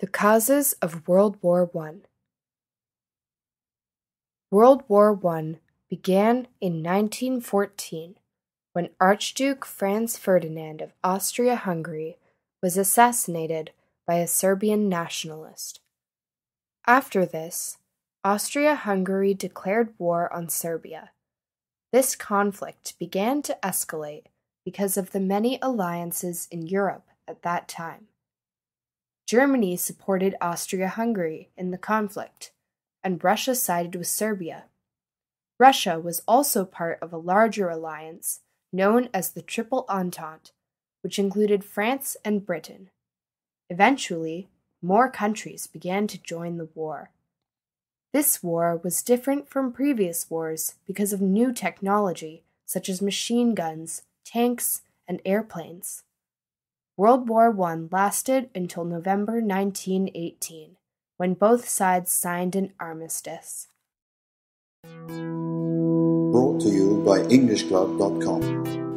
The Causes of World War I World War I began in 1914 when Archduke Franz Ferdinand of Austria Hungary was assassinated by a Serbian nationalist. After this, Austria Hungary declared war on Serbia. This conflict began to escalate because of the many alliances in Europe at that time. Germany supported Austria Hungary in the conflict, and Russia sided with Serbia. Russia was also part of a larger alliance known as the Triple Entente, which included France and Britain. Eventually, more countries began to join the war. This war was different from previous wars because of new technology such as machine guns, tanks, and airplanes. World War I lasted until November 1918, when both sides signed an armistice. Brought to you by EnglishClub.com.